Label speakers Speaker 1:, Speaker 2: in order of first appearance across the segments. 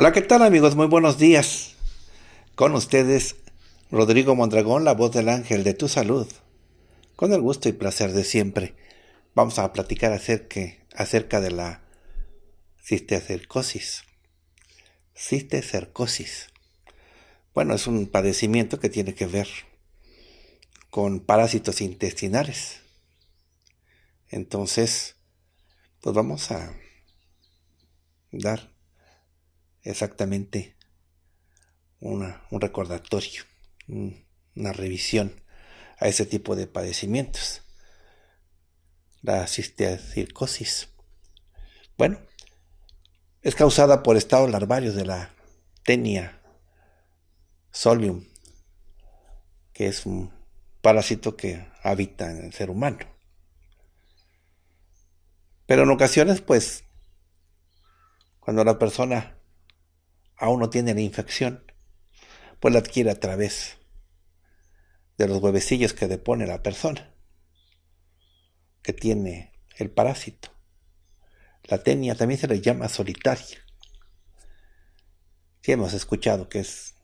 Speaker 1: Hola, ¿qué tal amigos? Muy buenos días. Con ustedes, Rodrigo Mondragón, la voz del ángel de tu salud. Con el gusto y placer de siempre, vamos a platicar acerca, acerca de la cistecercosis. Cistecercosis. Bueno, es un padecimiento que tiene que ver con parásitos intestinales. Entonces, pues vamos a dar exactamente un recordatorio, una revisión a ese tipo de padecimientos. La cisteacircosis. Bueno, es causada por estados larvarios de la tenia solium, que es un parásito que habita en el ser humano. Pero en ocasiones, pues, cuando la persona aún no tiene la infección, pues la adquiere a través de los huevecillos que depone la persona que tiene el parásito. La tenia también se le llama solitaria. Si hemos escuchado que es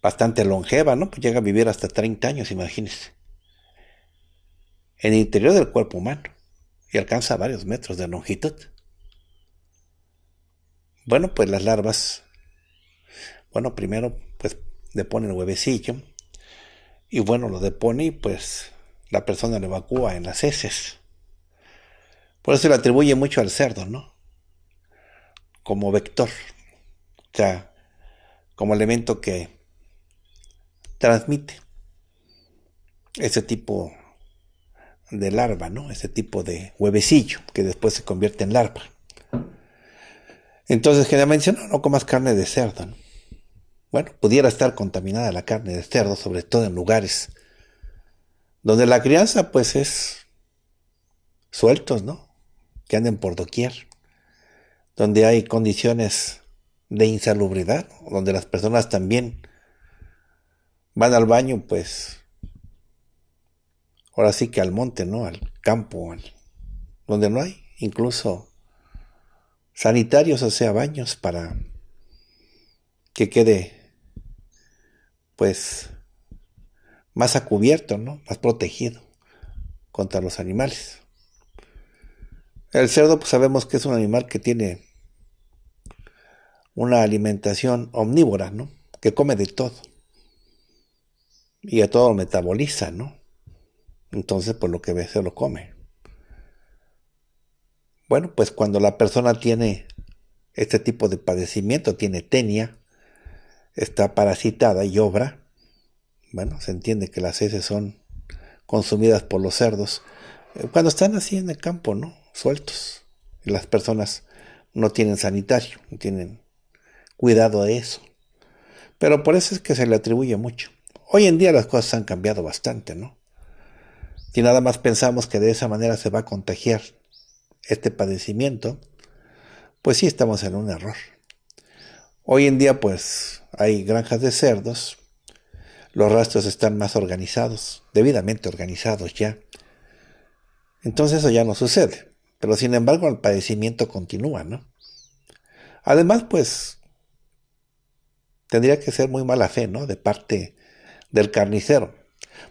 Speaker 1: bastante longeva, ¿no? Pues llega a vivir hasta 30 años, imagínense. En el interior del cuerpo humano y alcanza varios metros de longitud. Bueno, pues las larvas, bueno, primero pues depone el huevecillo y bueno, lo depone y pues la persona lo evacúa en las heces. Por eso le atribuye mucho al cerdo, ¿no? Como vector, o sea, como elemento que transmite ese tipo de larva, ¿no? Ese tipo de huevecillo que después se convierte en larva. Entonces que ya no, no comas carne de cerdo. Bueno, pudiera estar contaminada la carne de cerdo, sobre todo en lugares donde la crianza pues es sueltos, ¿no? Que anden por doquier, donde hay condiciones de insalubridad, donde las personas también van al baño, pues, ahora sí que al monte, ¿no? Al campo, donde no hay incluso sanitarios, o sea, baños para que quede pues más a cubierto, ¿no? Más protegido contra los animales. El cerdo pues sabemos que es un animal que tiene una alimentación omnívora, ¿no? Que come de todo. Y a todo lo metaboliza, ¿no? Entonces, por pues, lo que ve se lo come. Bueno, pues cuando la persona tiene este tipo de padecimiento, tiene tenia, está parasitada y obra, bueno, se entiende que las heces son consumidas por los cerdos, eh, cuando están así en el campo, ¿no? Sueltos, y las personas no tienen sanitario, no tienen cuidado de eso. Pero por eso es que se le atribuye mucho. Hoy en día las cosas han cambiado bastante, ¿no? Y nada más pensamos que de esa manera se va a contagiar este padecimiento, pues sí estamos en un error. Hoy en día pues hay granjas de cerdos, los rastros están más organizados, debidamente organizados ya. Entonces eso ya no sucede, pero sin embargo el padecimiento continúa, ¿no? Además pues tendría que ser muy mala fe, ¿no? De parte del carnicero,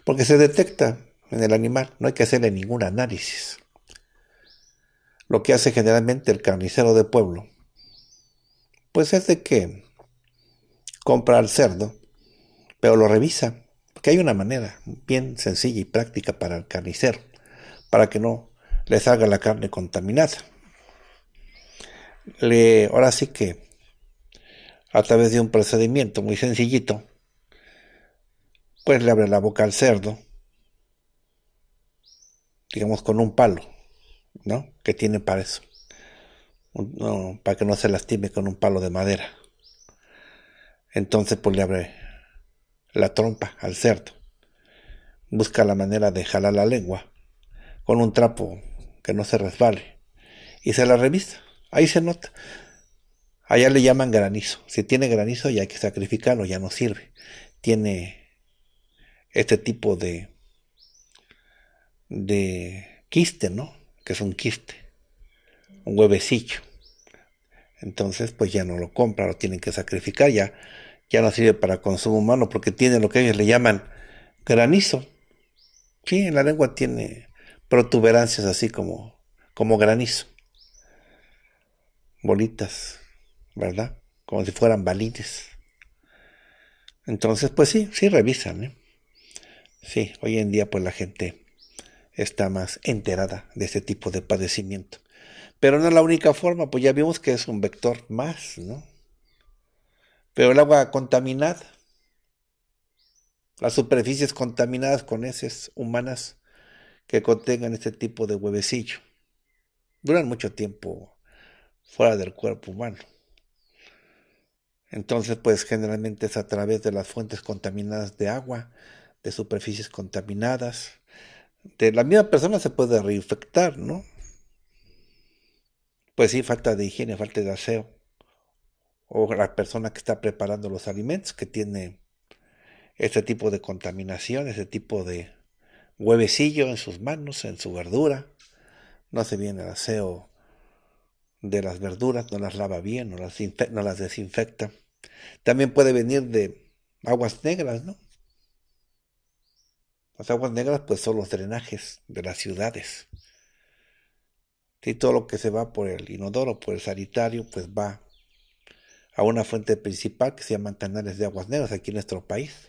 Speaker 1: porque se detecta en el animal, no hay que hacerle ningún análisis lo que hace generalmente el carnicero de pueblo. Pues es de que compra al cerdo, pero lo revisa, porque hay una manera bien sencilla y práctica para el carnicero, para que no le salga la carne contaminada. Le, ahora sí que, a través de un procedimiento muy sencillito, pues le abre la boca al cerdo, digamos con un palo, ¿no? Que tiene para eso. para que no se lastime con un palo de madera. Entonces pues le abre la trompa al cerdo. Busca la manera de jalar la lengua con un trapo que no se resbale. Y se la revista. Ahí se nota. Allá le llaman granizo. Si tiene granizo ya hay que sacrificarlo, ya no sirve. Tiene este tipo de, de quiste, ¿no? es un quiste, un huevecillo. Entonces, pues ya no lo compra, lo tienen que sacrificar, ya, ya no sirve para consumo humano porque tiene lo que ellos le llaman granizo. Sí, en la lengua tiene protuberancias así como, como granizo. Bolitas, ¿verdad? Como si fueran balines. Entonces, pues sí, sí revisan, ¿eh? Sí, hoy en día pues la gente está más enterada de este tipo de padecimiento. Pero no es la única forma, pues ya vimos que es un vector más, ¿no? Pero el agua contaminada, las superficies contaminadas con heces humanas que contengan este tipo de huevecillo, duran mucho tiempo fuera del cuerpo humano. Entonces, pues generalmente es a través de las fuentes contaminadas de agua, de superficies contaminadas, de la misma persona se puede reinfectar, ¿no? Pues sí, falta de higiene, falta de aseo. O la persona que está preparando los alimentos, que tiene este tipo de contaminación, ese tipo de huevecillo en sus manos, en su verdura. No hace bien el aseo de las verduras, no las lava bien, no las, no las desinfecta. También puede venir de aguas negras, ¿no? Las aguas negras pues son los drenajes de las ciudades. Y todo lo que se va por el inodoro, por el sanitario, pues va a una fuente principal que se llama canales de aguas negras aquí en nuestro país.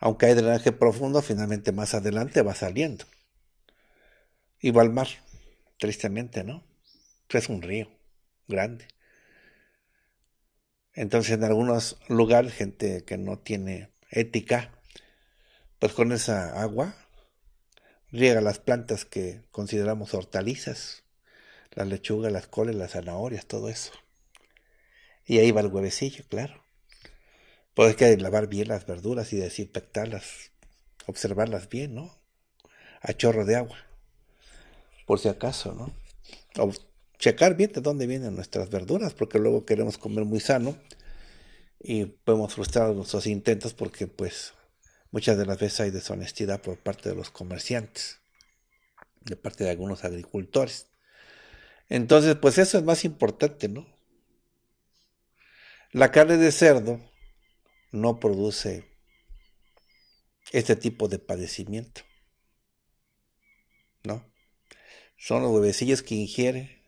Speaker 1: Aunque hay drenaje profundo, finalmente más adelante va saliendo. Y va al mar, tristemente, ¿no? Es un río grande. Entonces en algunos lugares gente que no tiene ética pues con esa agua riega las plantas que consideramos hortalizas, las lechugas, las coles, las zanahorias, todo eso. Y ahí va el huevecillo, claro. Pues hay que lavar bien las verduras y desinfectarlas, observarlas bien, ¿no? A chorro de agua, por si acaso, ¿no? O checar bien de dónde vienen nuestras verduras, porque luego queremos comer muy sano y podemos frustrar nuestros intentos porque pues Muchas de las veces hay deshonestidad por parte de los comerciantes, de parte de algunos agricultores. Entonces, pues eso es más importante, ¿no? La carne de cerdo no produce este tipo de padecimiento, ¿no? Son los huevecillos que ingiere,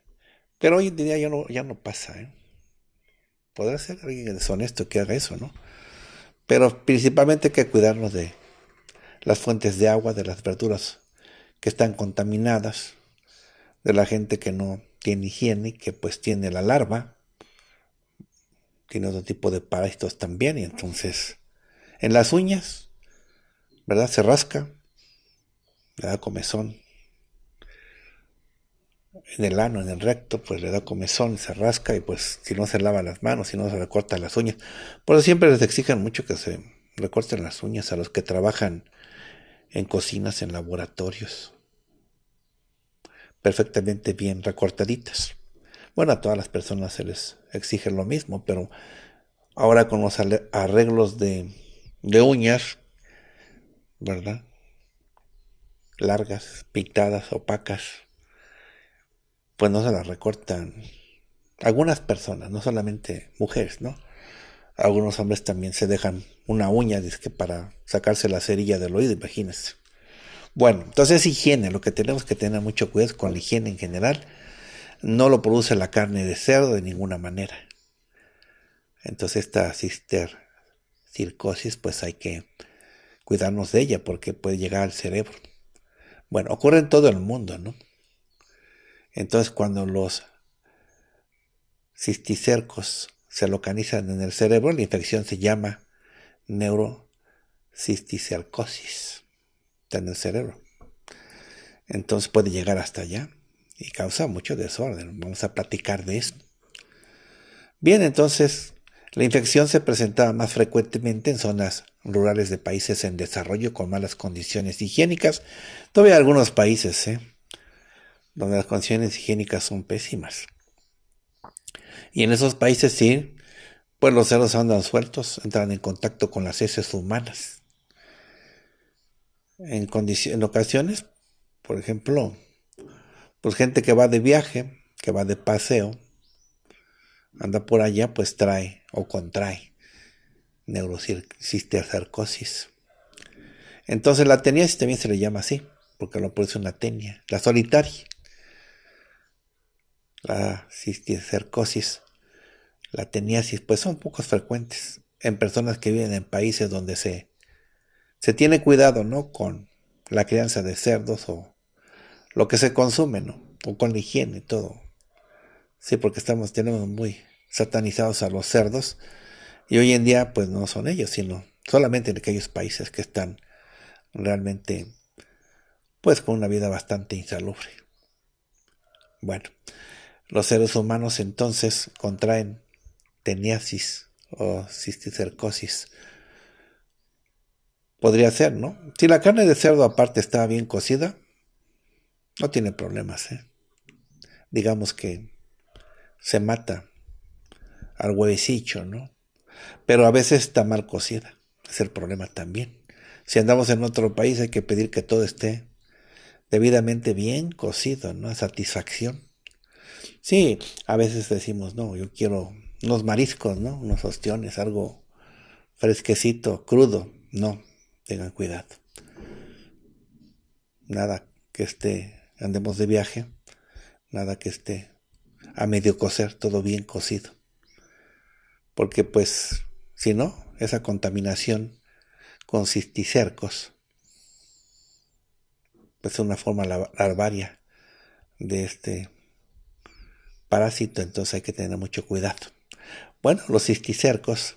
Speaker 1: pero hoy en día ya no, ya no pasa, ¿eh? Podrá ser alguien deshonesto que haga eso, ¿no? Pero principalmente hay que cuidarnos de las fuentes de agua, de las verduras que están contaminadas, de la gente que no tiene higiene, que pues tiene la larva, tiene otro tipo de parásitos también, y entonces en las uñas, ¿verdad? Se rasca, ¿verdad?, comezón, en el ano, en el recto, pues le da comezón, se rasca y pues si no se lava las manos, si no se recorta las uñas. Por eso siempre les exigen mucho que se recorten las uñas a los que trabajan en cocinas, en laboratorios. Perfectamente bien recortaditas. Bueno, a todas las personas se les exige lo mismo, pero ahora con los arreglos de, de uñas, ¿verdad? Largas, pintadas, opacas pues no se las recortan algunas personas, no solamente mujeres, ¿no? Algunos hombres también se dejan una uña, para sacarse la cerilla del oído, imagínense. Bueno, entonces higiene, lo que tenemos que tener mucho cuidado es con la higiene en general. No lo produce la carne de cerdo de ninguna manera. Entonces esta cistercircosis, pues hay que cuidarnos de ella porque puede llegar al cerebro. Bueno, ocurre en todo el mundo, ¿no? Entonces cuando los cisticercos se localizan en el cerebro, la infección se llama neurocisticercosis. Está en el cerebro. Entonces puede llegar hasta allá y causa mucho desorden. Vamos a platicar de esto. Bien, entonces la infección se presentaba más frecuentemente en zonas rurales de países en desarrollo con malas condiciones higiénicas. Todavía algunos países, ¿eh? donde las condiciones higiénicas son pésimas. Y en esos países sí, pues los cerdos andan sueltos, entran en contacto con las heces humanas. En, ocasiones, por ejemplo, pues gente que va de viaje, que va de paseo, anda por allá, pues trae o contrae neurocisticercosis. Entonces la tenia también se le llama así, porque lo produce una tenia, la solitaria la cisticercosis, la teniasis, pues son pocos frecuentes en personas que viven en países donde se, se tiene cuidado, ¿no? Con la crianza de cerdos o lo que se consume, ¿no? O con la higiene y todo. Sí, porque estamos, tenemos muy satanizados a los cerdos y hoy en día pues no son ellos, sino solamente en aquellos países que están realmente pues con una vida bastante insalubre. Bueno, los seres humanos entonces contraen teniasis o cisticercosis. Podría ser, ¿no? Si la carne de cerdo aparte está bien cocida, no tiene problemas. ¿eh? Digamos que se mata al huevecillo, ¿no? Pero a veces está mal cocida. Es el problema también. Si andamos en otro país hay que pedir que todo esté debidamente bien cocido, ¿no? A satisfacción. Sí, a veces decimos, no, yo quiero unos mariscos, ¿no? Unos ostiones, algo fresquecito, crudo. No, tengan cuidado. Nada que esté, andemos de viaje, nada que esté a medio cocer, todo bien cocido. Porque pues, si no, esa contaminación con cisticercos pues es una forma larvaria de este parásito, entonces hay que tener mucho cuidado. Bueno, los cisticercos,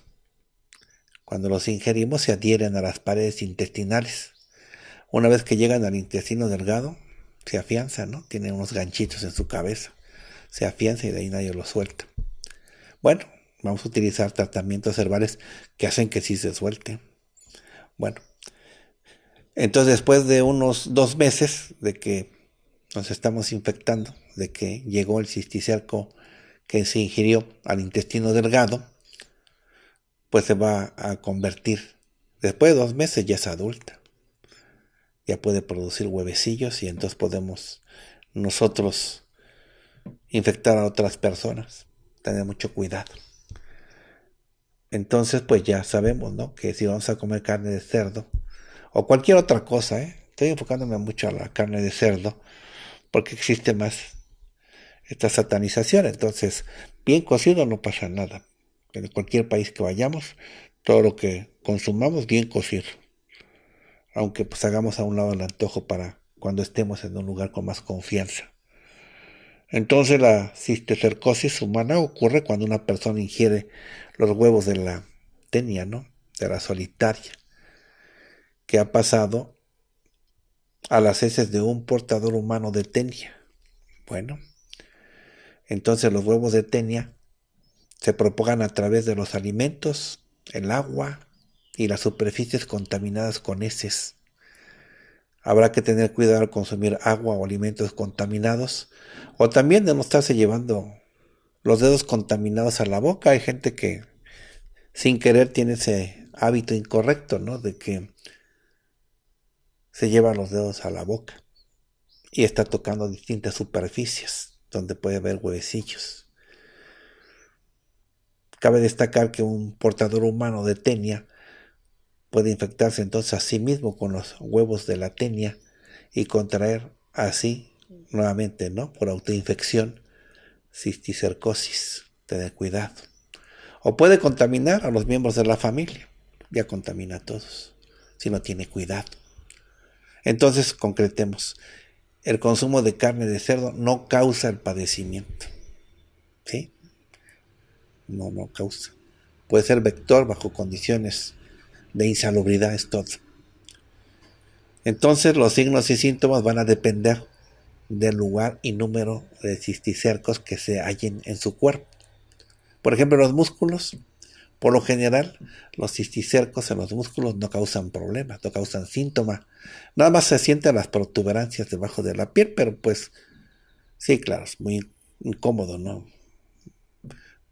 Speaker 1: cuando los ingerimos, se adhieren a las paredes intestinales. Una vez que llegan al intestino delgado, se afianza, ¿no? Tienen unos ganchitos en su cabeza. Se afianza y de ahí nadie lo suelta. Bueno, vamos a utilizar tratamientos herbales que hacen que sí se suelte. Bueno, entonces después de unos dos meses de que nos estamos infectando, de que llegó el cisticerco que se ingirió al intestino delgado, pues se va a convertir. Después de dos meses ya es adulta. Ya puede producir huevecillos y entonces podemos nosotros infectar a otras personas. Tener mucho cuidado. Entonces, pues ya sabemos, ¿no? Que si vamos a comer carne de cerdo o cualquier otra cosa, ¿eh? Estoy enfocándome mucho a la carne de cerdo porque existe más esta satanización. Entonces, bien cocido no pasa nada. en cualquier país que vayamos, todo lo que consumamos, bien cocido. Aunque pues hagamos a un lado el antojo para cuando estemos en un lugar con más confianza. Entonces la cistecercosis humana ocurre cuando una persona ingiere los huevos de la tenia, ¿no? De la solitaria, que ha pasado a las heces de un portador humano de tenia. Bueno, entonces los huevos de tenia se propagan a través de los alimentos, el agua y las superficies contaminadas con heces. Habrá que tener cuidado al consumir agua o alimentos contaminados o también de no estarse llevando los dedos contaminados a la boca. Hay gente que sin querer tiene ese hábito incorrecto, ¿no? De que se lleva los dedos a la boca y está tocando distintas superficies donde puede haber huevecillos. Cabe destacar que un portador humano de tenia puede infectarse entonces a sí mismo con los huevos de la tenia y contraer así nuevamente, ¿no? Por autoinfección, cisticercosis, tener cuidado. O puede contaminar a los miembros de la familia, ya contamina a todos, si no tiene cuidado. Entonces, concretemos, el consumo de carne de cerdo no causa el padecimiento. ¿Sí? No, no causa. Puede ser vector bajo condiciones de insalubridad, es todo. Entonces los signos y síntomas van a depender del lugar y número de cisticercos que se hallen en su cuerpo. Por ejemplo, los músculos por lo general, los cisticercos en los músculos no causan problemas, no causan síntomas. Nada más se sienten las protuberancias debajo de la piel, pero pues sí, claro, es muy incómodo, ¿no?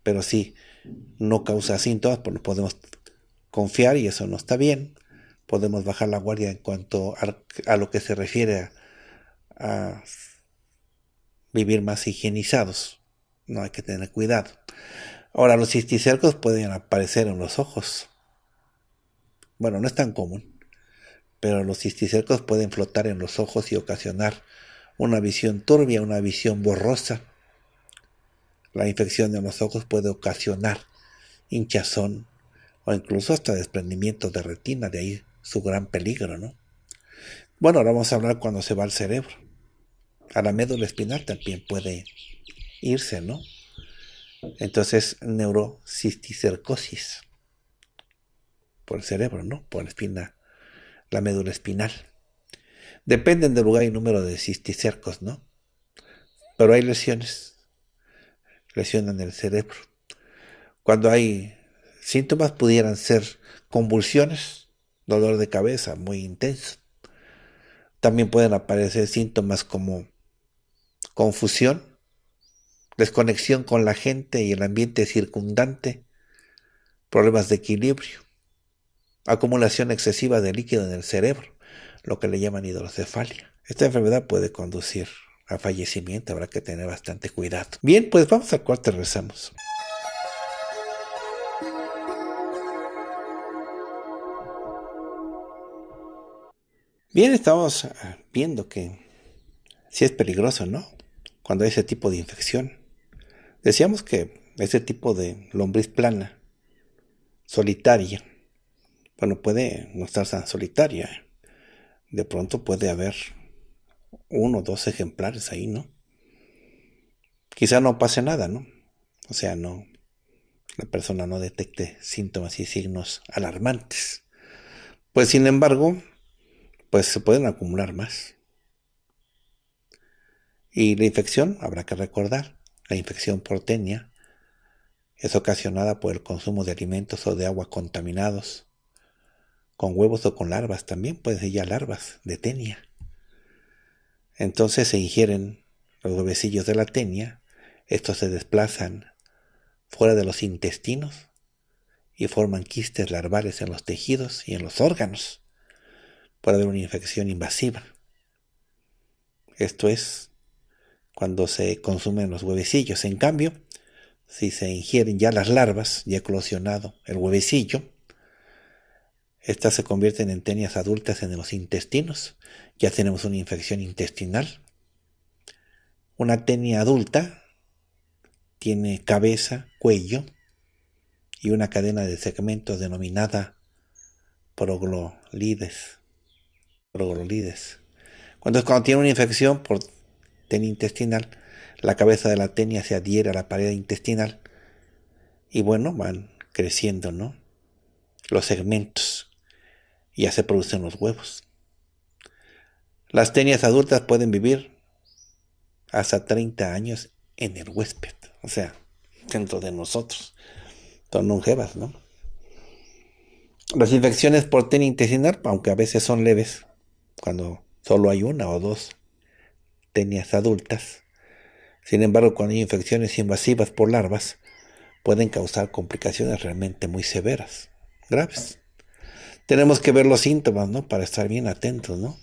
Speaker 1: Pero sí, no causa síntomas, pues lo podemos confiar y eso no está bien. Podemos bajar la guardia en cuanto a, lo que se refiere a vivir más higienizados. No hay que tener cuidado. Ahora, los cisticercos pueden aparecer en los ojos. Bueno, no es tan común, pero los cisticercos pueden flotar en los ojos y ocasionar una visión turbia, una visión borrosa. La infección de los ojos puede ocasionar hinchazón o incluso hasta desprendimiento de retina, de ahí su gran peligro, ¿no? Bueno, ahora vamos a hablar cuando se va al cerebro. A la médula espinal también puede irse, ¿no? Entonces, neurocisticercosis. Por el cerebro, ¿no? Por la espina, la médula espinal. Dependen del lugar y número de cisticercos, ¿no? Pero hay lesiones. Lesionan el cerebro. Cuando hay síntomas, pudieran ser convulsiones, dolor de cabeza muy intenso. También pueden aparecer síntomas como confusión, desconexión con la gente y el ambiente circundante, problemas de equilibrio, acumulación excesiva de líquido en el cerebro, lo que le llaman hidrocefalia. Esta enfermedad puede conducir a fallecimiento, habrá que tener bastante cuidado. Bien, pues vamos al cuarto. rezamos. Bien, estamos ah, viendo que si sí es peligroso, ¿no? Cuando hay ese tipo de infección. Decíamos que ese tipo de lombriz plana, solitaria, bueno, puede no estar tan solitaria. De pronto puede haber uno o dos ejemplares ahí, ¿no? Quizá no pase nada, ¿no? O sea, no, la persona no detecte síntomas y signos alarmantes. Pues sin embargo, pues se pueden acumular más. Y la infección, habrá que recordar, la infección por tenia es ocasionada por el consumo de alimentos o de agua contaminados. Con huevos o con larvas también pueden ser ya larvas de tenia. Entonces se ingieren los huevecillos de la tenia, estos se desplazan fuera de los intestinos y forman quistes larvales en los tejidos y en los órganos. Puede haber una infección invasiva. Esto es cuando se consumen los huevecillos. En cambio, si se ingieren ya las larvas, ya eclosionado el huevecillo, estas se convierten en tenias adultas en los intestinos. Ya tenemos una infección intestinal. Una tenia adulta tiene cabeza, cuello y una cadena de segmentos denominada proglolides. Proglolides. Cuando, cuando tiene una infección por tenia intestinal, la cabeza de la tenia se adhiere a la pared intestinal y bueno, van creciendo, ¿no? Los segmentos. Y ya se producen los huevos. Las tenias adultas pueden vivir hasta 30 años en el huésped, o sea, dentro de nosotros. Son longevas, ¿no? Las infecciones por tenia intestinal, aunque a veces son leves, cuando solo hay una o dos, tenias adultas. Sin embargo, cuando hay infecciones invasivas por larvas, pueden causar complicaciones realmente muy severas, graves. Tenemos que ver los síntomas, ¿no? Para estar bien atentos, ¿no?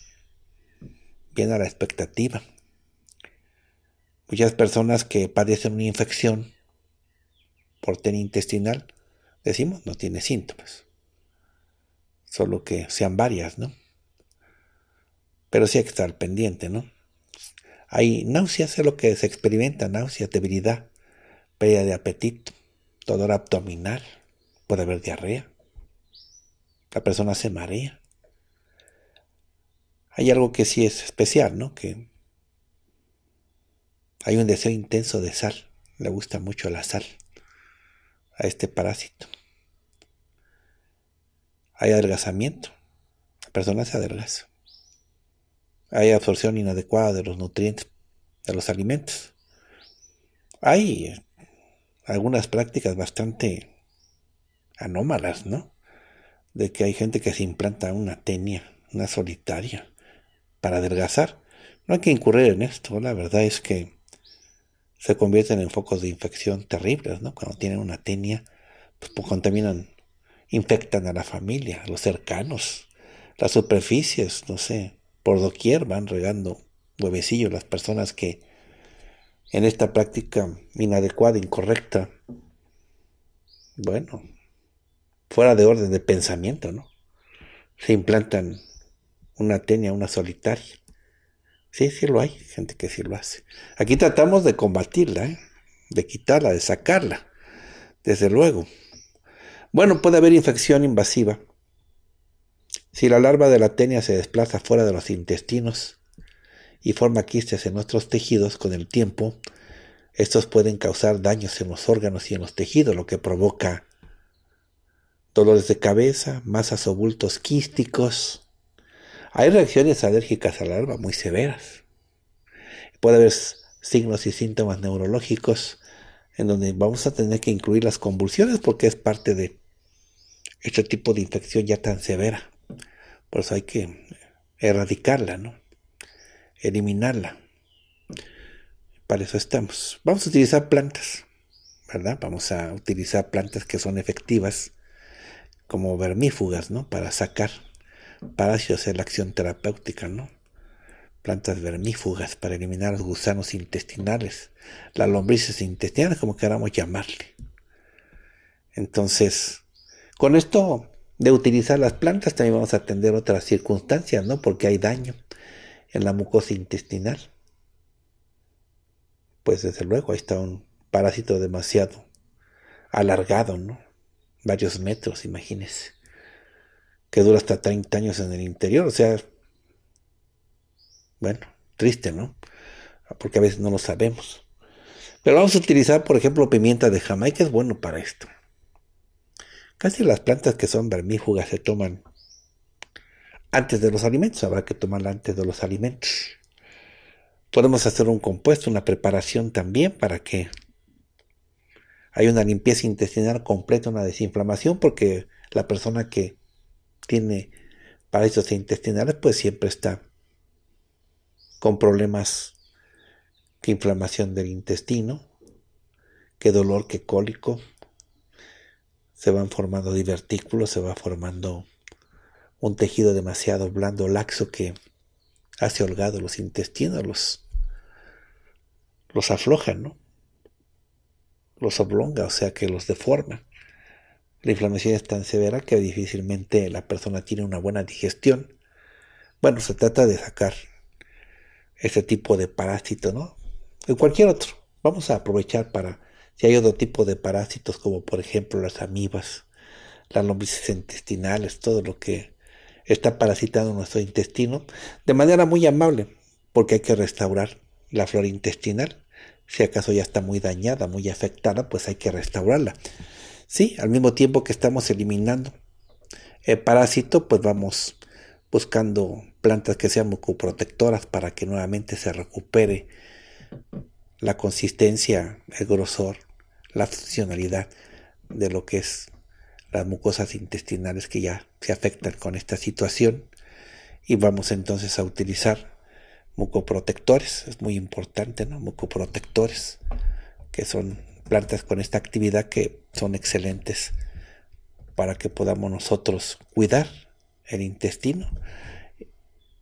Speaker 1: Bien a la expectativa. Muchas personas que padecen una infección por tenia intestinal, decimos, no tiene síntomas. Solo que sean varias, ¿no? Pero sí hay que estar pendiente, ¿no? Hay náuseas, es lo que se experimenta, náuseas, debilidad, pérdida de apetito, dolor abdominal, puede haber diarrea. La persona se marea. Hay algo que sí es especial, ¿no? Que hay un deseo intenso de sal. Le gusta mucho la sal a este parásito. Hay adelgazamiento. La persona se adelgaza. Hay absorción inadecuada de los nutrientes, de los alimentos. Hay algunas prácticas bastante anómalas, ¿no? De que hay gente que se implanta una tenia, una solitaria, para adelgazar. No hay que incurrir en esto. La verdad es que se convierten en focos de infección terribles, ¿no? Cuando tienen una tenia, pues, pues contaminan, infectan a la familia, a los cercanos, las superficies, no sé, por doquier van regando huevecillos las personas que en esta práctica inadecuada, incorrecta, bueno, fuera de orden de pensamiento, ¿no? Se implantan una tenia, una solitaria. Sí, sí lo hay, gente que sí lo hace. Aquí tratamos de combatirla, ¿eh? de quitarla, de sacarla, desde luego. Bueno, puede haber infección invasiva, si la larva de la tenia se desplaza fuera de los intestinos y forma quistes en nuestros tejidos con el tiempo, estos pueden causar daños en los órganos y en los tejidos, lo que provoca dolores de cabeza, masas o bultos quísticos. Hay reacciones alérgicas a la larva muy severas. Puede haber signos y síntomas neurológicos en donde vamos a tener que incluir las convulsiones porque es parte de este tipo de infección ya tan severa. Por eso hay que erradicarla, ¿no? Eliminarla. Para eso estamos. Vamos a utilizar plantas, ¿verdad? Vamos a utilizar plantas que son efectivas como vermífugas, ¿no? Para sacar Para hacer la acción terapéutica, ¿no? Plantas vermífugas para eliminar los gusanos intestinales, las lombrices intestinales, como queramos llamarle. Entonces, con esto de utilizar las plantas también vamos a atender otras circunstancias, ¿no? Porque hay daño en la mucosa intestinal. Pues desde luego, ahí está un parásito demasiado alargado, ¿no? Varios metros, imagínense. Que dura hasta 30 años en el interior, o sea, bueno, triste, ¿no? Porque a veces no lo sabemos. Pero vamos a utilizar, por ejemplo, pimienta de Jamaica, es bueno para esto. Casi las plantas que son vermífugas se toman antes de los alimentos, habrá que tomarla antes de los alimentos. Podemos hacer un compuesto, una preparación también para que haya una limpieza intestinal completa, una desinflamación, porque la persona que tiene parásitos intestinales pues siempre está con problemas de inflamación del intestino, que dolor, que cólico, se van formando divertículos, se va formando un tejido demasiado blando, laxo, que hace holgado los intestinos, los, afloja, ¿no? Los oblonga, o sea que los deforma. La inflamación es tan severa que difícilmente la persona tiene una buena digestión. Bueno, se trata de sacar este tipo de parásito, ¿no? En cualquier otro. Vamos a aprovechar para si hay otro tipo de parásitos, como por ejemplo las amibas, las lombrices intestinales, todo lo que está parasitando nuestro intestino, de manera muy amable, porque hay que restaurar la flora intestinal. Si acaso ya está muy dañada, muy afectada, pues hay que restaurarla. Sí, al mismo tiempo que estamos eliminando el parásito, pues vamos buscando plantas que sean mucoprotectoras para que nuevamente se recupere la consistencia, el grosor la funcionalidad de lo que es las mucosas intestinales que ya se afectan con esta situación. Y vamos entonces a utilizar mucoprotectores, es muy importante, ¿no? Mucoprotectores, que son plantas con esta actividad que son excelentes para que podamos nosotros cuidar el intestino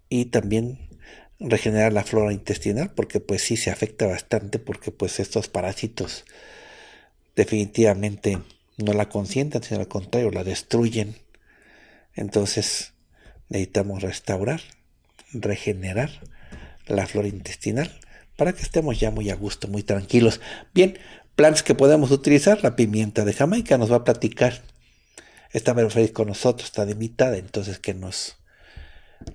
Speaker 1: y también regenerar la flora intestinal porque pues sí se afecta bastante porque pues estos parásitos definitivamente no la consientan, sino al contrario, la destruyen. Entonces necesitamos restaurar, regenerar la flora intestinal para que estemos ya muy a gusto, muy tranquilos. Bien, plantas que podemos utilizar, la pimienta de Jamaica nos va a platicar. Está Vero con nosotros, está de mitad, entonces que nos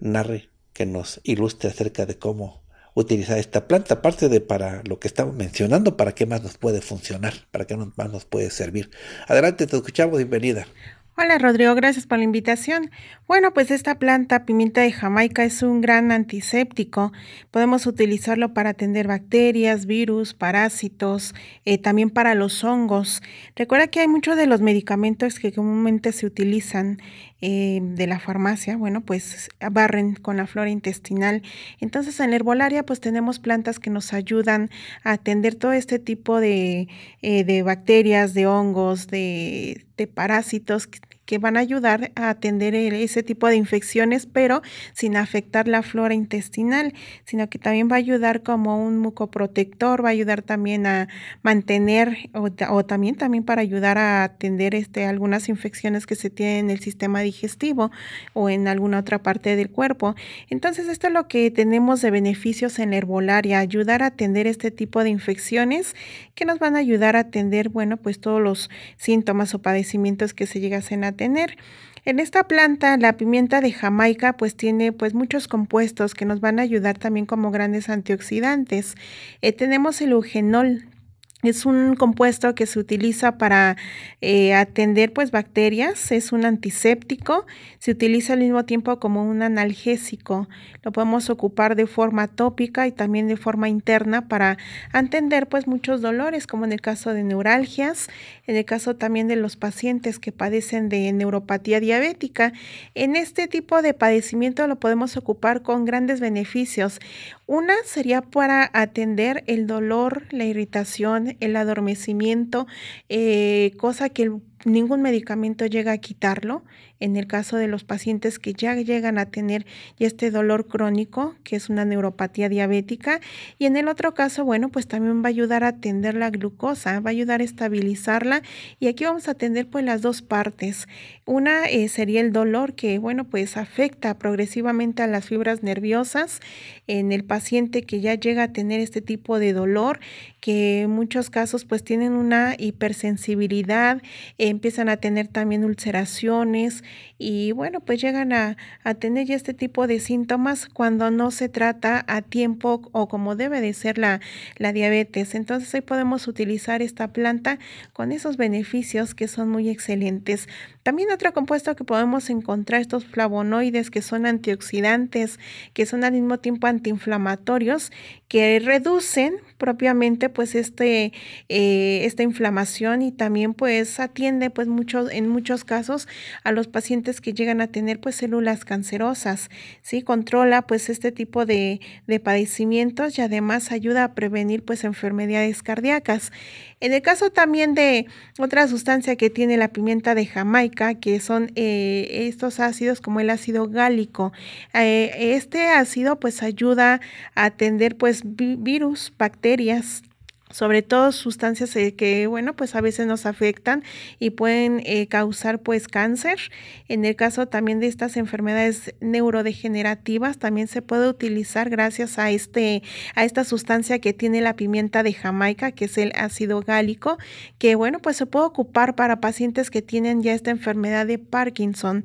Speaker 1: narre, que nos ilustre acerca de cómo utilizar esta planta, aparte de para lo que estamos mencionando, para qué más nos puede funcionar, para qué más nos puede servir. Adelante, te escuchamos, bienvenida.
Speaker 2: Hola Rodrigo, gracias por la invitación. Bueno, pues esta planta pimienta de Jamaica es un gran antiséptico. Podemos utilizarlo para atender bacterias, virus, parásitos, eh, también para los hongos. Recuerda que hay muchos de los medicamentos que comúnmente se utilizan eh, de la farmacia, bueno, pues barren con la flora intestinal. Entonces en herbolaria pues tenemos plantas que nos ayudan a atender todo este tipo de eh, bacterias, de hongos, de de parásitos que van a ayudar a atender e-, ese tipo de infecciones, pero sin afectar la flora intestinal, sino que también va a ayudar como un mucoprotector, va a ayudar también a mantener o, también, también para ayudar a atender este, algunas infecciones que se tienen en el sistema digestivo o en alguna otra parte del cuerpo. Entonces, esto es lo que tenemos de beneficios en la herbolaria, ayudar a atender este tipo de infecciones que nos van a ayudar a atender, bueno, pues todos los síntomas o padecimientos que se llegasen a tener tener. En esta planta, la pimienta de Jamaica pues tiene pues muchos compuestos que nos van a ayudar también como grandes antioxidantes. Eh, tenemos el eugenol, es un compuesto que se utiliza para eh, atender pues bacterias, es un antiséptico, se utiliza al mismo tiempo como un analgésico. Lo podemos ocupar de forma tópica y también de forma interna para atender pues muchos dolores, como en el caso de neuralgias, en el caso también de los pacientes que padecen de neuropatía diabética. En este tipo de padecimiento lo podemos ocupar con grandes beneficios. Una sería para atender el dolor, la irritación, el adormecimiento, eh, cosa que el ningún medicamento llega a quitarlo. En el caso de los pacientes que ya llegan a tener este dolor crónico, que es una neuropatía diabética, y en el otro caso, bueno, pues también va a ayudar a atender la glucosa, va a ayudar a estabilizarla y aquí vamos a atender pues las dos partes. Una eh, sería el dolor que, bueno, pues afecta progresivamente a las fibras nerviosas en el paciente que ya llega a tener este tipo de dolor, que en muchos casos pues tienen una hipersensibilidad, eh, empiezan a tener también ulceraciones y bueno, pues llegan a, tener ya este tipo de síntomas cuando no se trata a tiempo o como debe de ser la, la diabetes. Entonces ahí podemos utilizar esta planta con esos beneficios que son muy excelentes. También otro compuesto que podemos encontrar estos flavonoides que son antioxidantes, que son al mismo tiempo antiinflamatorios, que reducen propiamente pues este, eh, esta inflamación y también pues atiende pues en muchos casos a los pacientes que llegan a tener pues células cancerosas, ¿sí? Controla pues este tipo de, de padecimientos y además ayuda a prevenir pues enfermedades cardíacas. En el caso también de otra sustancia que tiene la pimienta de Jamaica, que son eh, estos ácidos como el ácido gálico. Eh, este ácido pues ayuda a atender pues virus, bacterias, sobre todo sustancias eh, que, bueno, pues a veces nos afectan y pueden eh, causar pues cáncer. En el caso también de estas enfermedades neurodegenerativas, también se puede utilizar gracias a, este, a esta sustancia que tiene la pimienta de Jamaica, que es el ácido gálico, que, bueno, pues se puede ocupar para pacientes que tienen ya esta enfermedad de Parkinson.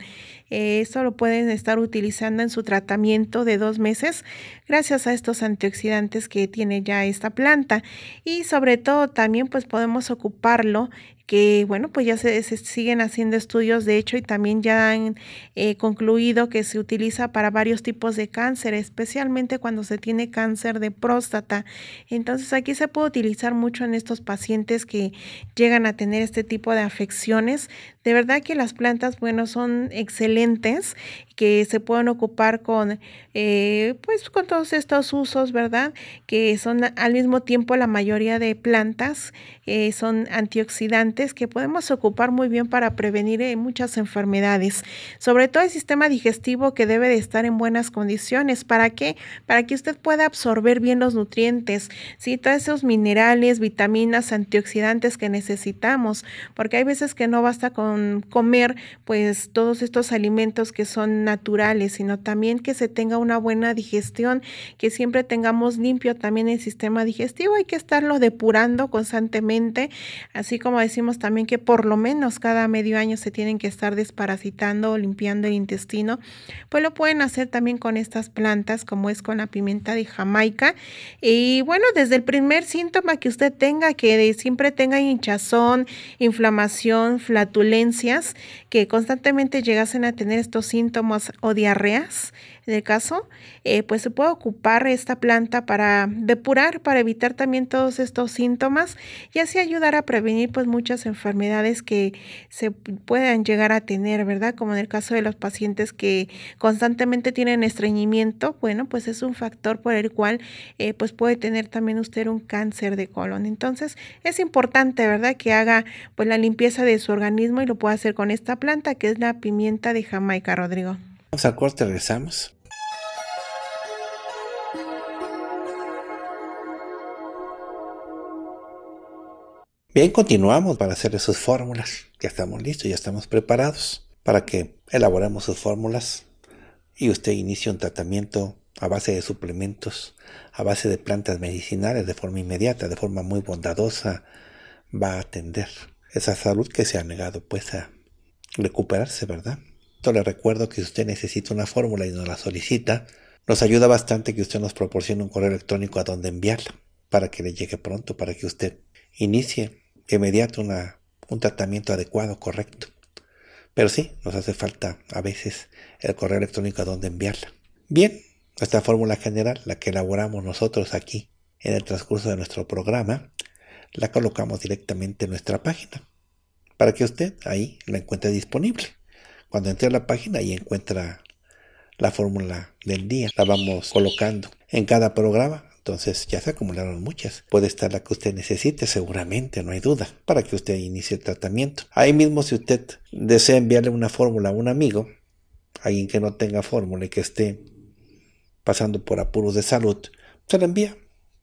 Speaker 2: Eh, Esto lo pueden estar utilizando en su tratamiento de dos meses gracias a estos antioxidantes que tiene ya esta planta. Y sobre todo también pues podemos ocuparlo que bueno, pues ya se, siguen haciendo estudios de hecho y también ya han eh, concluido que se utiliza para varios tipos de cáncer, especialmente cuando se tiene cáncer de próstata. Entonces aquí se puede utilizar mucho en estos pacientes que llegan a tener este tipo de afecciones. De verdad que las plantas, bueno, son excelentes, que se pueden ocupar con, eh, pues, con todos estos usos, ¿verdad? Que son al mismo tiempo la mayoría de plantas eh, son antioxidantes que podemos ocupar muy bien para prevenir eh, muchas enfermedades, sobre todo el sistema digestivo que debe de estar en buenas condiciones. ¿Para qué? Para que usted pueda absorber bien los nutrientes, ¿sí? todos esos minerales, vitaminas, antioxidantes que necesitamos, porque hay veces que no basta con comer pues todos estos alimentos que son naturales, sino también que se tenga una buena digestión, que siempre tengamos limpio también el sistema digestivo, hay que estarlo depurando constantemente, así como decimos también que por lo menos cada medio año se tienen que estar desparasitando o limpiando el intestino, pues lo pueden hacer también con estas plantas, como es con la pimienta de Jamaica. Y bueno, desde el primer síntoma que usted tenga, que siempre tenga hinchazón, inflamación, flatulencias, que constantemente llegasen a tener estos síntomas o diarreas, en caso, eh, pues se puede ocupar esta planta para depurar, para evitar también todos estos síntomas y así ayudar a prevenir pues muchas enfermedades que se puedan llegar a tener, ¿verdad? Como en el caso de los pacientes que constantemente tienen estreñimiento, bueno, pues es un factor por el cual eh, pues puede tener también usted un cáncer de colon. Entonces es importante, ¿verdad? Que haga pues la limpieza de su organismo y lo pueda hacer con esta planta que es la pimienta de Jamaica, Rodrigo.
Speaker 1: Vamos a corte, regresamos. Bien, continuamos para hacer sus fórmulas. Ya estamos listos, ya estamos preparados para que elaboremos sus fórmulas y usted inicie un tratamiento a base de suplementos, a base de plantas medicinales de forma inmediata, de forma muy bondadosa, va a atender esa salud que se ha negado pues a recuperarse, ¿verdad? Yo le recuerdo que si usted necesita una fórmula y nos la solicita, nos ayuda bastante que usted nos proporcione un correo electrónico a donde enviarla para que le llegue pronto, para que usted inicie inmediato un tratamiento adecuado, correcto. Pero sí, nos hace falta a veces el correo electrónico a donde enviarla. Bien, esta fórmula general, la que elaboramos nosotros aquí en el transcurso de nuestro programa, la colocamos directamente en nuestra página para que usted ahí la encuentre disponible. Cuando entre a la página y encuentra la fórmula del día, la vamos colocando en cada programa entonces ya se acumularon muchas. Puede estar la que usted necesite, seguramente, no hay duda, para que usted inicie el tratamiento. Ahí mismo, si usted desea enviarle una fórmula a un amigo, alguien que no tenga fórmula y que esté pasando por apuros de salud, se la envía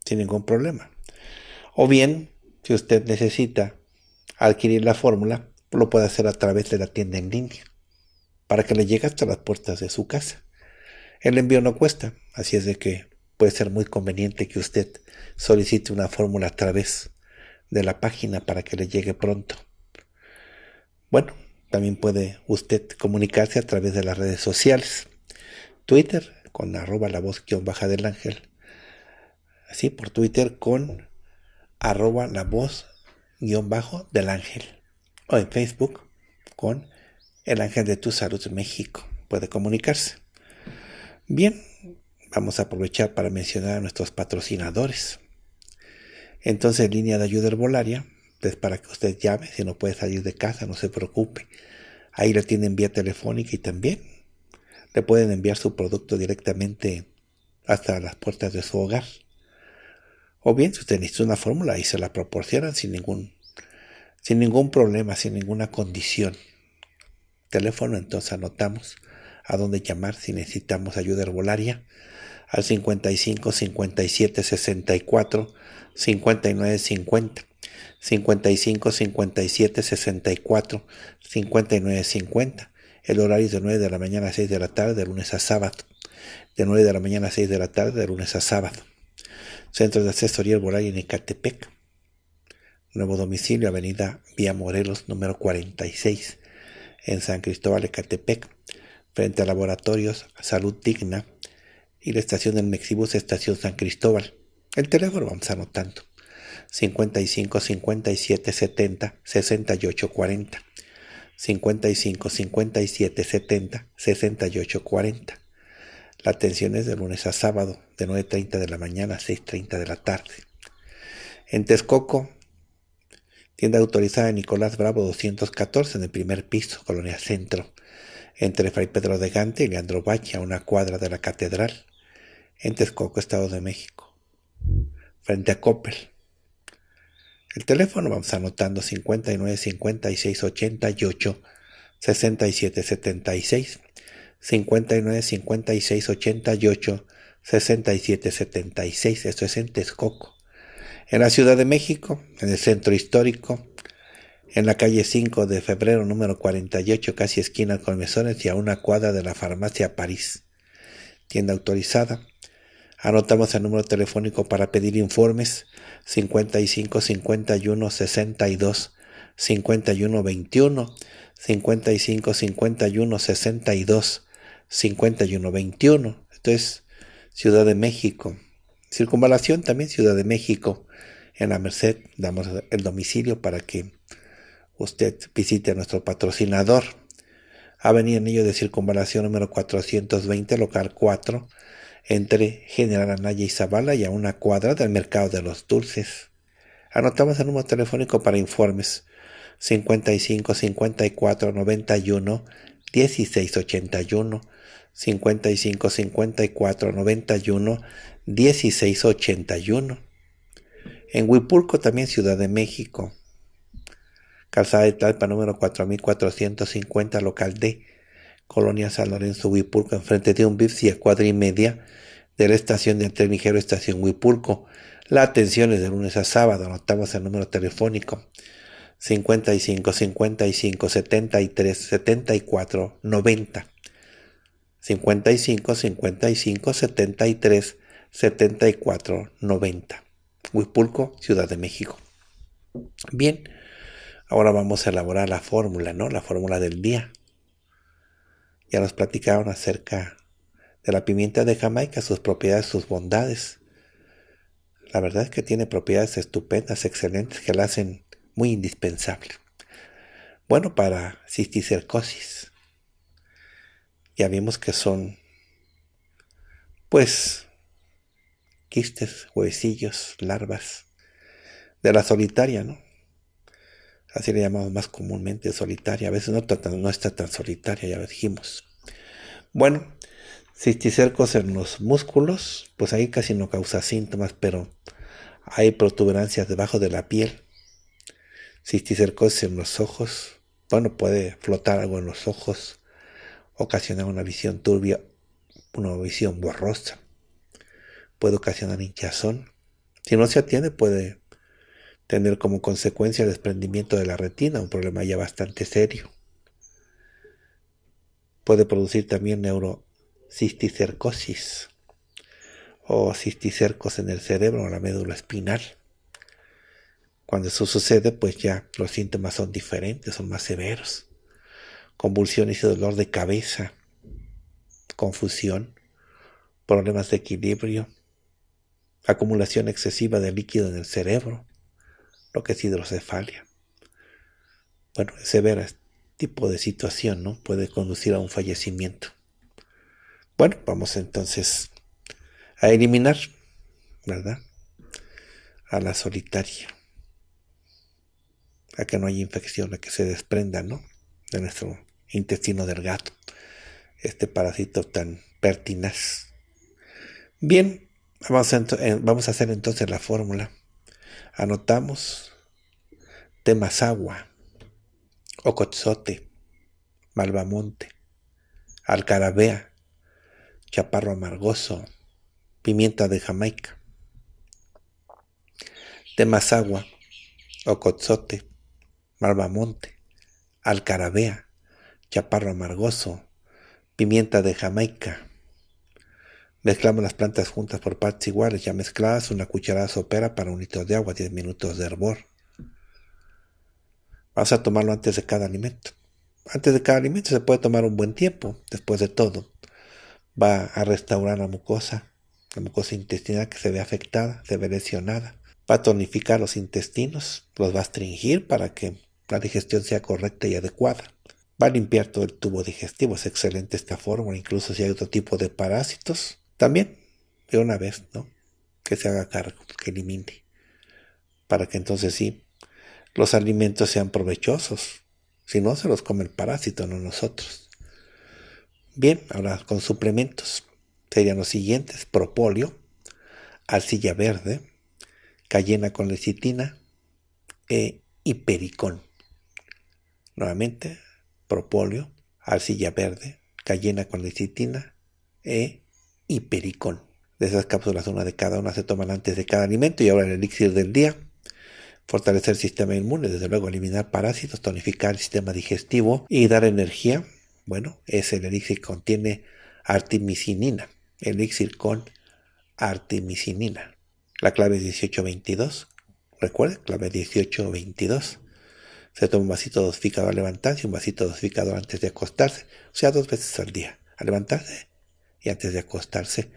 Speaker 1: sin ningún problema. O bien, si usted necesita adquirir la fórmula, lo puede hacer a través de la tienda en línea, para que le llegue hasta las puertas de su casa. El envío no cuesta, así es de que puede ser muy conveniente que usted solicite una fórmula a través de la página para que le llegue pronto. Bueno, también puede usted comunicarse a través de las redes sociales. Twitter con arroba la voz guión baja del ángel. Así por Twitter con arroba la voz guión bajo del ángel. O en Facebook con el ángel de tu salud México. Puede comunicarse. Bien, vamos a aprovechar para mencionar a nuestros patrocinadores. Entonces, línea de ayuda herbolaria, es para que usted llame, si no puede salir de casa, no se preocupe. Ahí le tienen vía telefónica y también le pueden enviar su producto directamente hasta las puertas de su hogar. O bien, si usted necesita una fórmula, y se la proporcionan sin ningún, sin ningún problema, sin ninguna condición. Teléfono, entonces anotamos a dónde llamar si necesitamos ayuda herbolaria al 55 57 64 59 50 55 57 64 59 50 el horario es de 9 de la mañana a 6 de la tarde de lunes a sábado de 9 de la mañana a 6 de la tarde de lunes a sábado Centro de Asesoría Herbolaria en Ecatepec Nuevo domicilio, Avenida Vía Morelos, número 46, en San Cristóbal, Ecatepec frente a Laboratorios Salud Digna y la estación del Mexibus Estación San Cristóbal. El teléfono vamos anotando. 55 57 70 68 40. 55 57 70 68 40. La atención es de lunes a sábado, de 9.30 de la mañana a 6.30 de la tarde. En Texcoco, tienda autorizada de Nicolás Bravo 214 en el primer piso, Colonia Centro entre Fray Pedro de Gante y Leandro Valle, a una cuadra de la catedral, en Texcoco, Estado de México, frente a Coppel. El teléfono vamos anotando 59 56 88 67 76 59 56 88 67 76, esto es en Texcoco. En la Ciudad de México, en el centro histórico, en la calle 5 de febrero número 48, casi esquina con mesones y a una cuadra de la farmacia París. Tienda autorizada. Anotamos el número telefónico para pedir informes 55 51 62 51 21 55 51 62 51 21. Esto es Ciudad de México. Circunvalación también Ciudad de México. En la Merced damos el domicilio para que usted visite a nuestro patrocinador. Avenida Anillo de Circunvalación número 420, local 4, entre General Anaya y Zavala y a una cuadra del Mercado de los Dulces. Anotamos el número telefónico para informes 55 54 91 16 81 55 54 91 16 81. En Huipulco, también Ciudad de México, Calzada de Talpa número 4450, local D, Colonia San Lorenzo, Huipulco, enfrente de un BIPS y a cuadra y media de la estación de tren ligero Estación Huipulco. La atención es de lunes a sábado, anotamos el número telefónico 55 55 73 74 90. 55 55 73 74 90. Huipulco, Ciudad de México. Bien. Ahora vamos a elaborar la fórmula, ¿no? La fórmula del día. Ya nos platicaron acerca de la pimienta de Jamaica, sus propiedades, sus bondades. La verdad es que tiene propiedades estupendas, excelentes, que la hacen muy indispensable. Bueno, para cisticercosis. Ya vimos que son, pues, quistes, huesillos, larvas de la solitaria, ¿no? así le llamamos más comúnmente solitaria, a veces no, está tan solitaria, ya lo dijimos. Bueno, cisticercos en los músculos, pues ahí casi no causa síntomas, pero hay protuberancias debajo de la piel, Cisticercos en los ojos, bueno, puede flotar algo en los ojos, ocasionar una visión turbia, una visión borrosa, puede ocasionar hinchazón. Si no se atiende, puede tener como consecuencia el desprendimiento de la retina, un problema ya bastante serio. Puede producir también neurocisticercosis o cisticercos en el cerebro o la médula espinal. Cuando eso sucede, pues ya los síntomas son diferentes, son más severos. Convulsiones y dolor de cabeza, confusión, problemas de equilibrio, acumulación excesiva de líquido en el cerebro, lo que es hidrocefalia. Bueno, severa este tipo de situación, ¿no? Puede conducir a un fallecimiento. Bueno, vamos entonces a eliminar, ¿verdad? A la solitaria. A que no haya infección, a que se desprenda, ¿no? De nuestro intestino delgado. Este parásito tan pertinaz. Bien, vamos a eh, hacer entonces la fórmula. Anotamos Temazagua, Ocotzote, Malvamonte, Alcarabea, Chaparro Amargoso, Pimienta de Jamaica. Temazagua, Ocotzote, Malvamonte, Alcarabea, Chaparro Amargoso, Pimienta de Jamaica. Mezclamos las plantas juntas por partes iguales, ya mezcladas, una cucharada sopera para un litro de agua, 10 minutos de hervor. Vamos a tomarlo antes de cada alimento. Antes de cada alimento se puede tomar un buen tiempo, después de todo. Va a restaurar la mucosa, la mucosa intestinal que se ve afectada, se ve lesionada. Va a tonificar los intestinos, los va a astringir para que la digestión sea correcta y adecuada. Va a limpiar todo el tubo digestivo. Es excelente esta fórmula, incluso si hay otro tipo de parásitos también, de una vez, ¿no? Que se haga cargo, que elimine. Para que entonces sí, los alimentos sean provechosos. Si no, se los come el parásito, no nosotros. Bien, ahora con suplementos. Serían los siguientes, propóleo, arcilla verde, cayena con lecitina e hipericón. Nuevamente, propóleo, arcilla verde, cayena con lecitina e y pericón. De esas cápsulas, una de cada una se toman antes de cada alimento y ahora el elixir del día. Fortalecer el sistema inmune, desde luego eliminar parásitos, tonificar el sistema digestivo y dar energía. Bueno, es el elixir contiene artemisinina. Elixir con artemisinina. La clave es 1822. Recuerden, clave 1822. Se toma un vasito dosificado al levantarse y un vasito dosificado antes de acostarse. O sea, dos veces al día. A levantarse y antes de acostarse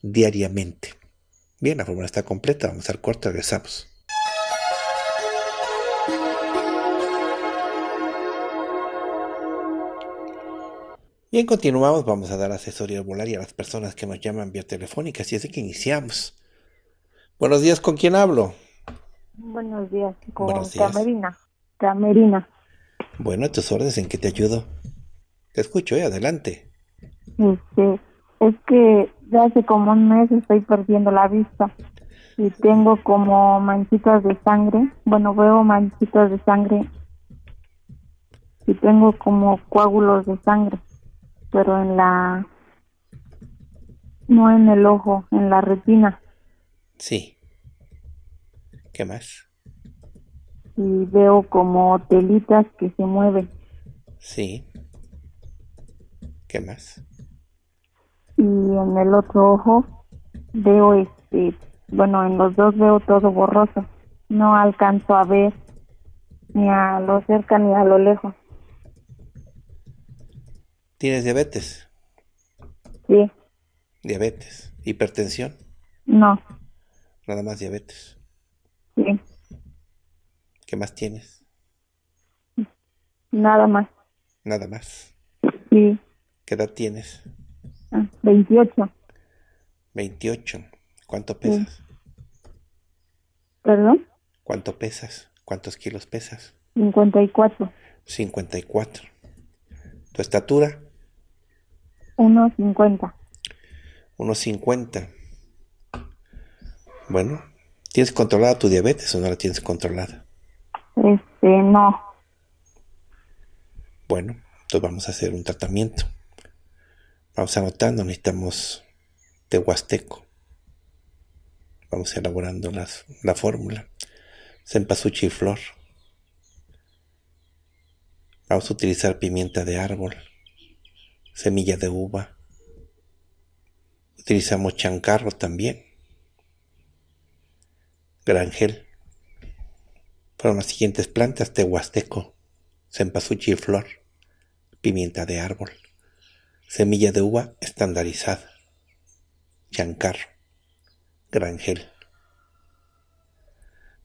Speaker 1: diariamente. Bien, la fórmula está completa, vamos al cuarto, regresamos. Bien, continuamos, vamos a dar asesoría y a las personas que nos llaman vía telefónica, así es que iniciamos. Buenos días, ¿con quién hablo?
Speaker 3: Buenos días, con Camerina. Camerina.
Speaker 1: Bueno, tus órdenes, ¿en qué te ayudo? Te escucho, ¿eh? adelante.
Speaker 3: Este, es que ya hace como un mes estoy perdiendo la vista y tengo como manchitas de sangre. Bueno, veo manchitas de sangre y tengo como coágulos de sangre, pero en la no en el ojo, en la retina.
Speaker 1: Sí. ¿Qué más?
Speaker 3: Y veo como telitas que se mueven.
Speaker 1: Sí. ¿Qué más?
Speaker 3: y en el otro ojo veo este, bueno, en los dos veo todo borroso. No alcanzo a ver ni a lo cerca ni a lo lejos.
Speaker 1: ¿Tienes diabetes? Sí. ¿Diabetes? ¿Hipertensión? No. Nada más diabetes. Sí. ¿Qué más tienes? Nada más. Nada más. Sí. ¿Qué edad tienes?
Speaker 3: 28.
Speaker 1: 28. ¿Cuánto pesas? ¿Perdón? ¿Cuánto pesas? ¿Cuántos kilos pesas?
Speaker 3: 54.
Speaker 1: 54. ¿Tu estatura?
Speaker 3: 1,50.
Speaker 1: 1,50. Bueno, ¿tienes controlada tu diabetes o no la tienes controlada?
Speaker 3: Este, no.
Speaker 1: Bueno, entonces vamos a hacer un tratamiento. Vamos anotando, necesitamos tehuasteco. Vamos elaborando la fórmula. y flor Vamos a utilizar pimienta de árbol, semilla de uva. Utilizamos chancarro también. Granjel. Para las siguientes plantas, tehuasteco, y flor pimienta de árbol. Semilla de uva estandarizada. Yancar. Grangel.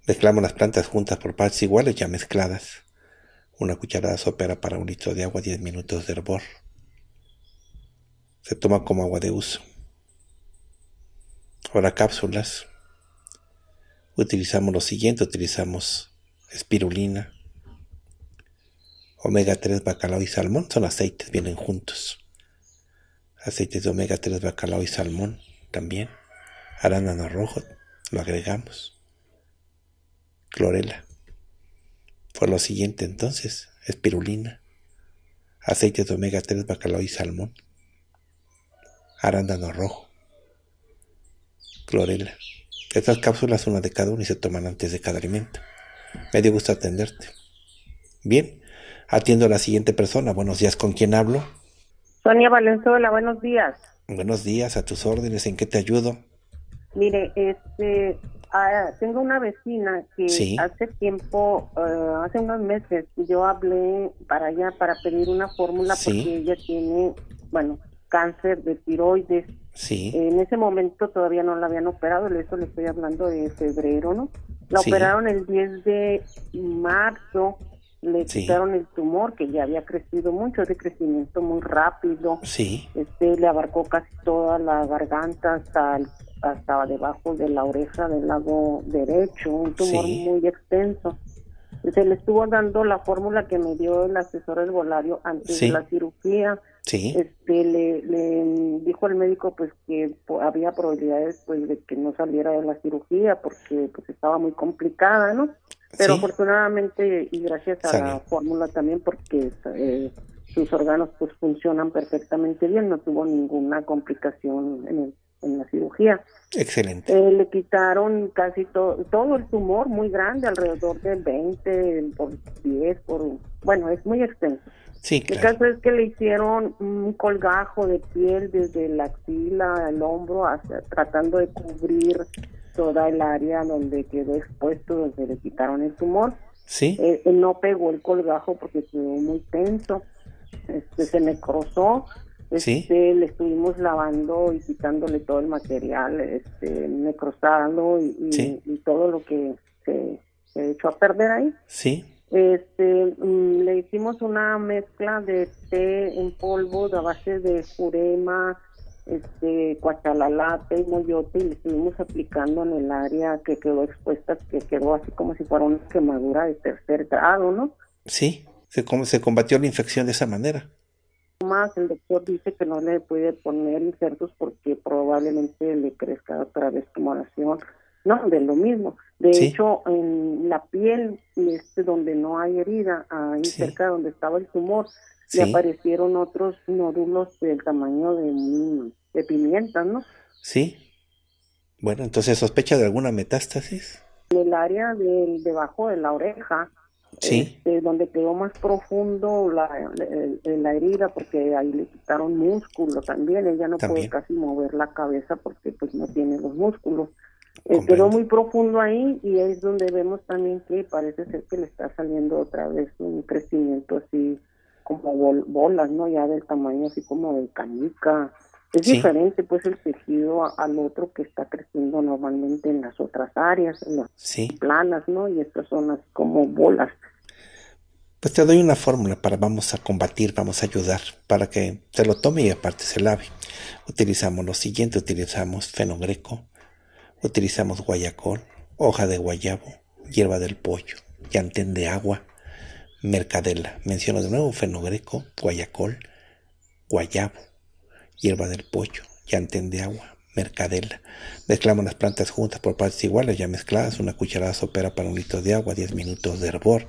Speaker 1: Mezclamos las plantas juntas por partes iguales ya mezcladas. Una cucharada sopera para un litro de agua, 10 minutos de hervor. Se toma como agua de uso. Ahora cápsulas. Utilizamos lo siguiente, utilizamos espirulina, omega 3, bacalao y salmón, son aceites, vienen juntos. Aceite de omega 3, bacalao y salmón también, arándano rojo, lo agregamos, clorela. Fue lo siguiente entonces, espirulina, Aceite de omega 3, bacalao y salmón, arándano rojo, clorela. Estas cápsulas, una de cada una y se toman antes de cada alimento. Me dio gusto atenderte. Bien, atiendo a la siguiente persona. Buenos días, ¿con quién hablo?
Speaker 3: Sonia Valenzuela, buenos días.
Speaker 1: Buenos días, a tus órdenes, ¿en qué te ayudo?
Speaker 3: Mire, este, ah, tengo una vecina que hace tiempo, ah, hace unos meses, yo hablé para allá para pedir una fórmula porque ella tiene, bueno, cáncer de tiroides. Sí. En ese momento todavía no la habían operado, de eso le estoy hablando de febrero, ¿no? La operaron el 10 de marzo le quitaron el tumor que ya había crecido mucho, de crecimiento muy rápido. Sí. Este le abarcó casi toda la garganta hasta debajo de la oreja del lado derecho, un tumor muy extenso. Se le estuvo dando la fórmula que me dio el asesor volario antes de la cirugía. Sí. Este, le, le, dijo al médico pues que había probabilidades pues de que no saliera de la cirugía porque pues estaba muy complicada, ¿no? Pero afortunadamente y gracias a la fórmula también porque eh, sus órganos pues funcionan perfectamente bien, no tuvo ninguna complicación en, en la cirugía. Excelente. Eh, le quitaron casi todo el tumor, muy grande, alrededor de 20 por 10, por bueno, es muy extenso. Sí, claro. El caso es que le hicieron un colgajo de piel desde la axila, al hombro, tratando de cubrir toda el área donde quedó expuesto, donde le quitaron el tumor. Sí. Eh, no pegó el colgajo porque quedó muy tenso. Este, se me ¿Sí? Este, le estuvimos lavando y quitándole todo el material, este, necrosado y, y, todo lo que se, se, echó a perder ahí. Sí. Este, mm, le hicimos una mezcla de té en polvo de base de jurema, este, Coachalalate y Moyote y estuvimos aplicando en el área que quedó expuesta, que quedó así como si fuera una quemadura de tercer grado, ¿no?
Speaker 1: Sí, se, se combatió la infección de esa manera.
Speaker 3: Más el doctor dice que no le puede poner insertos porque probablemente le crezca otra vez tumoración. No, de lo mismo. De hecho, en la piel, este, donde no hay herida, ahí cerca donde estaba el tumor, le aparecieron otros nódulos del tamaño de, de pimientas, ¿no?
Speaker 1: Sí. Bueno, entonces sospecha de alguna metástasis.
Speaker 3: En el área del debajo de la oreja, sí. Este, donde quedó más profundo la, la, herida porque ahí le quitaron músculo también, ella no puede casi mover la cabeza porque pues no tiene los músculos. Eh, quedó muy profundo ahí y es donde vemos también que parece ser que le está saliendo otra vez un crecimiento así como bolas, ¿no? Ya del tamaño así como de canica. Es diferente pues el tejido al otro que está creciendo normalmente en las otras áreas, en las planas, ¿no? Y estas son así como bolas.
Speaker 1: Pues te doy una fórmula para vamos a combatir, vamos a ayudar, para que se lo tome y aparte se lave. Utilizamos lo siguiente, utilizamos fenogreco, utilizamos guayacol, hoja de guayabo, hierba del pollo, llantén de agua, Mercadela, menciono de nuevo fenogreco, guayacol, guayabo, hierba del pollo, llantén de agua, mercadela. Mezclamos las plantas juntas por partes iguales, ya mezcladas, una cucharada sopera para un litro de agua, 10 minutos de hervor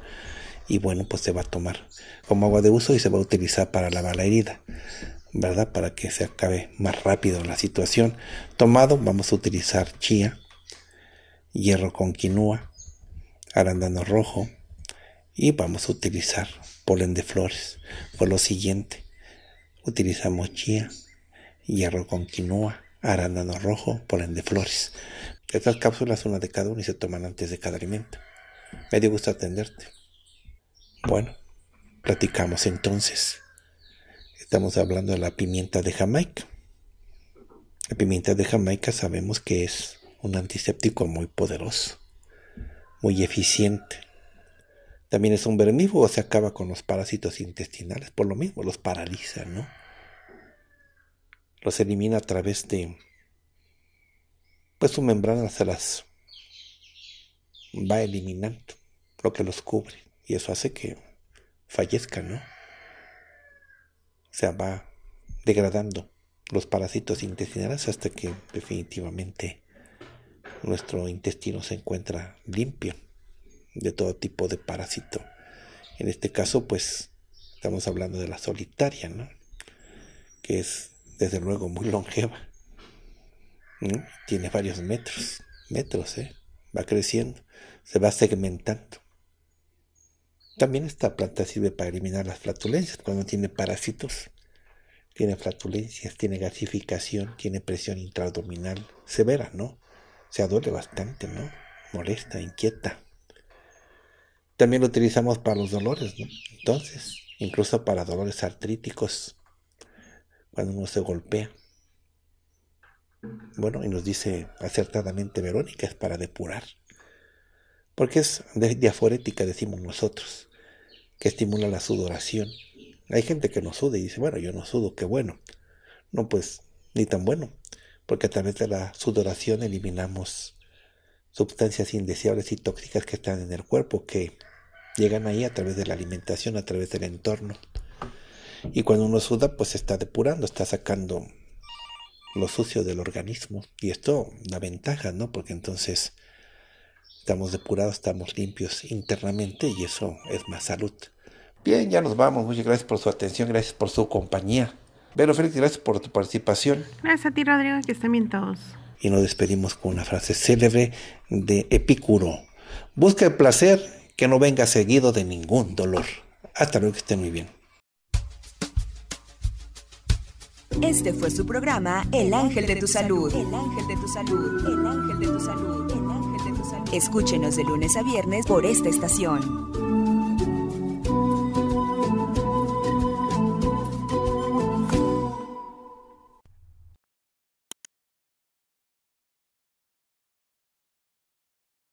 Speaker 1: y bueno, pues se va a tomar como agua de uso y se va a utilizar para lavar la herida, ¿verdad? Para que se acabe más rápido la situación. Tomado, vamos a utilizar chía, hierro con quinua, arándano rojo, y vamos a utilizar polen de flores. Fue lo siguiente. Utilizamos chía, hierro con quinoa, arándano rojo, polen de flores. Estas cápsulas, una de cada una, y se toman antes de cada alimento. Me dio gusto atenderte. Bueno, platicamos entonces. Estamos hablando de la pimienta de Jamaica. La pimienta de Jamaica sabemos que es un antiséptico muy poderoso, muy eficiente también es un vermífugo, se acaba con los parásitos intestinales, por lo mismo los paraliza, ¿no? Los elimina a través de, pues su membrana se las va eliminando, lo que los cubre, y eso hace que fallezcan, ¿no? O sea, va degradando los parásitos intestinales hasta que definitivamente nuestro intestino se encuentra limpio de todo tipo de parásito. En este caso, pues estamos hablando de la solitaria, ¿no? Que es, desde luego, muy longeva. Tiene varios metros, metros, ¿eh? Va creciendo, se va segmentando. También esta planta sirve para eliminar las flatulencias cuando tiene parásitos. Tiene flatulencias, tiene gasificación, tiene presión intraabdominal severa, ¿no? Se adole bastante, ¿no? Molesta, inquieta también lo utilizamos para los dolores, ¿no? Entonces, incluso para dolores artríticos, cuando uno se golpea. Bueno, y nos dice acertadamente Verónica, es para depurar. Porque es diaforética, decimos nosotros, que estimula la sudoración. Hay gente que no sude y dice, bueno, yo no sudo, qué bueno. No, pues, ni tan bueno, porque a través de la sudoración eliminamos sustancias indeseables y tóxicas que están en el cuerpo, que llegan ahí a través de la alimentación, a través del entorno. Y cuando uno suda, pues está depurando, está sacando lo sucio del organismo. Y esto una ventaja, ¿no? Porque entonces estamos depurados, estamos limpios internamente y eso es más salud. Bien, ya nos vamos. Muchas gracias por su atención, gracias por su compañía. Pero Félix, gracias por tu participación.
Speaker 2: Gracias a ti, Rodrigo, que estén bien todos
Speaker 1: y nos despedimos con una frase célebre de Epicuro. Busca el placer que no venga seguido de ningún dolor. Hasta luego, que estén muy bien.
Speaker 2: Este fue su programa El Ángel de tu Salud. El Ángel de tu Salud. El Ángel de tu Salud. El Ángel de tu Salud. Escúchenos de lunes a viernes por esta estación.